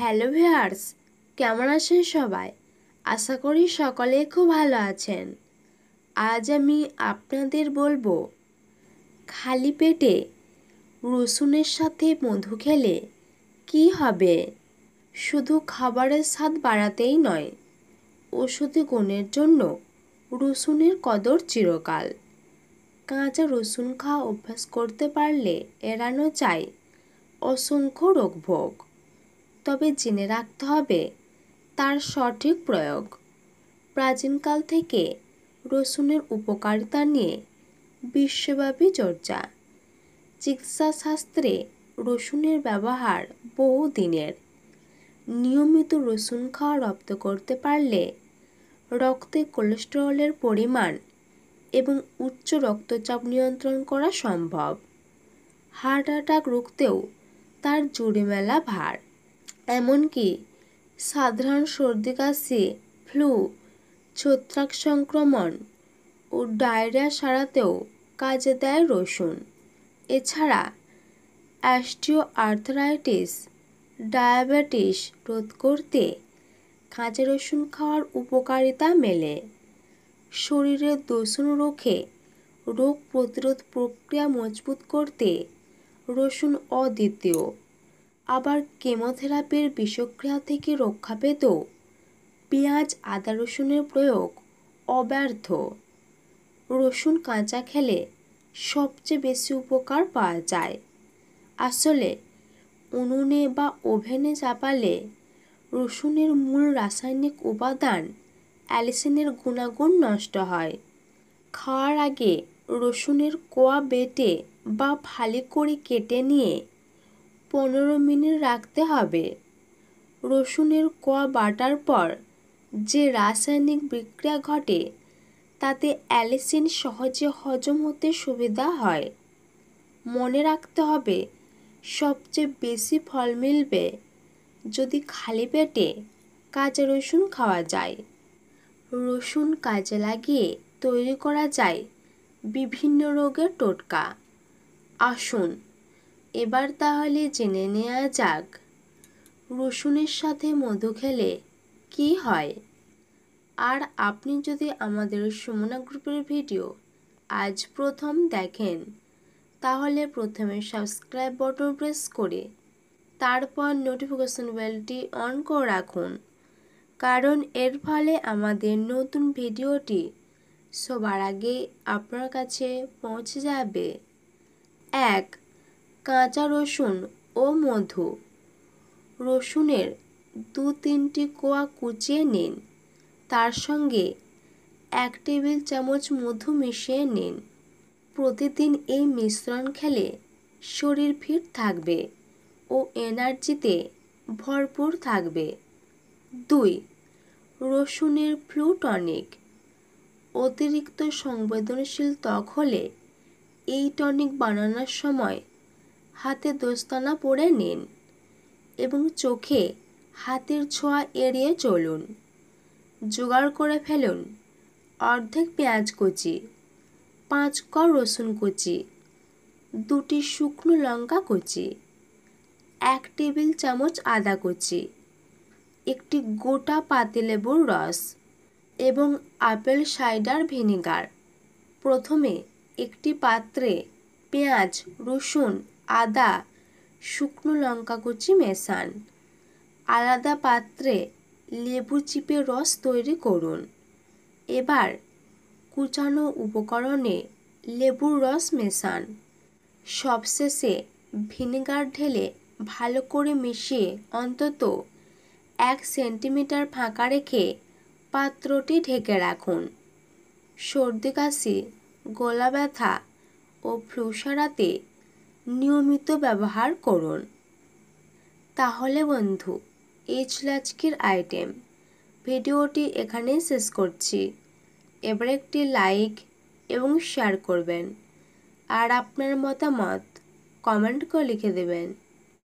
hello ভিহার্স কেমন আছেন সবাই আশা করি সকলে খুব ভালো আছেন আজ আমি আপনাদের বলবো খালি পেটে রসুনের সাথে মধু খেলে কি হবে শুধু খাবারের স্বাদ বাড়াতেই নয় ওষুধি গুণের জন্য রসুনের কদর চিরকাল কাঁচা রসুন খাওয়া অভ্যাস করতে পারলে এড়ানো চাই অসংখ্য রোগভোগ তবে জেনে রাখতে হবে তার সঠিক প্রয়োগ প্রাচীনকাল থেকে রসুনের উপকারিতা নিয়ে বিশ্বব্যাপী চর্চা চিকিৎসাশাস্ত্রে রসুনের ব্যবহার বহু দিনের নিয়মিত রসুন খাওয়া রপ্ত করতে পারলে রক্তে কোলেস্টেরলের পরিমাণ এবং উচ্চ রক্তচাপ নিয়ন্ত্রণ করা সম্ভব হার্ট অ্যাটাক রুখতেও তার জুড়ে মেলা ভার এমনকি সাধারণ সর্দি কাশি ফ্লু ছত্রাক সংক্রমণ ও ডায়রিয়া সারাতেও কাজে দেয় রসুন এছাড়া অ্যাস্টিও আর্থরাইটিস ডায়াবেটিস রোধ করতে কাঁচা রসুন খাওয়ার উপকারিতা মেলে শরীরে দূষণ রোখে রোগ প্রতিরোধ প্রক্রিয়া মজবুত করতে রসুন অদ্বিতীয় আবার কেমোথেরাপির বিষক্রিয়া থেকে রক্ষা পেত পেঁয়াজ আদা রসুনের প্রয়োগ অব্যর্থ রসুন কাঁচা খেলে সবচেয়ে বেশি উপকার পাওয়া যায় আসলে উনুনে বা ওভেনে চাপালে রসুনের মূল রাসায়নিক উপাদান অ্যালিসিনের গুণাগুণ নষ্ট হয় খাওয়ার আগে রসুনের কোয়া বেটে বা ফালি করে কেটে নিয়ে পনেরো মিনিট রাখতে হবে রসুনের কোয়া বাটার পর যে রাসায়নিক বিক্রিয়া ঘটে তাতে অ্যালিসিন সহজে হজম হতে সুবিধা হয় মনে রাখতে হবে সবচেয়ে বেশি ফল মিলবে যদি খালি পেটে কাঁচা রসুন খাওয়া যায় রসুন কাজে লাগিয়ে তৈরি করা যায় বিভিন্ন রোগের টোটকা আসুন এবার তাহলে জেনে নেওয়া যাক রসুনের সাথে মধু খেলে কি হয় আর আপনি যদি আমাদের সুমনা গ্রুপের ভিডিও আজ প্রথম দেখেন তাহলে প্রথমে সাবস্ক্রাইব বটন প্রেস করে তারপর নোটিফিকেশন বেলটি অন করে রাখুন কারণ এর ফলে আমাদের নতুন ভিডিওটি সবার আগে আপনার কাছে পৌঁছে যাবে এক কাঁচা রসুন ও মধু রসুনের দু তিনটি কোয়া কুচিয়ে নিন তার সঙ্গে এক টেবিল চামচ মধু মিশিয়ে নিন প্রতিদিন এই মিশ্রণ খেলে শরীর ফিট থাকবে ও এনার্জিতে ভরপুর থাকবে দুই রসুনের ফ্লু টনিক অতিরিক্ত সংবেদনশীল ত্বক হলে এই টনিক বানানোর সময় হাতে দোস্তানা পরে নিন এবং চোখে হাতের ছোঁয়া এড়িয়ে চলুন জোগাড় করে ফেলুন অর্ধেক পেঁয়াজ কুচি পাঁচ ক রসুন কুচি দুটি শুকনো লঙ্কা কুচি এক টেবিল চামচ আদা কুচি একটি গোটা পাতিলেবুর রস এবং আপেল সাইডার ভিনিগার প্রথমে একটি পাত্রে পেঁয়াজ রসুন আদা শুকনো লঙ্কা কুচি মেশান আলাদা পাত্রে লেবু চিপে রস তৈরি করুন এবার কুচানো উপকরণে লেবুর রস মেশান সবশেষে ভিনেগার ঢেলে ভালো করে মিশিয়ে অন্তত এক সেন্টিমিটার ফাঁকা রেখে পাত্রটি ঢেকে রাখুন সর্দি কাশি গলা ব্যথা ও ফ্লু সারাতে নিয়মিত ব্যবহার করুন তাহলে বন্ধু এই ছিল আজকের আইটেম ভিডিওটি এখানেই শেষ করছি এবার একটি লাইক এবং শেয়ার করবেন আর আপনার মতামত কমেন্ট করে লিখে দেবেন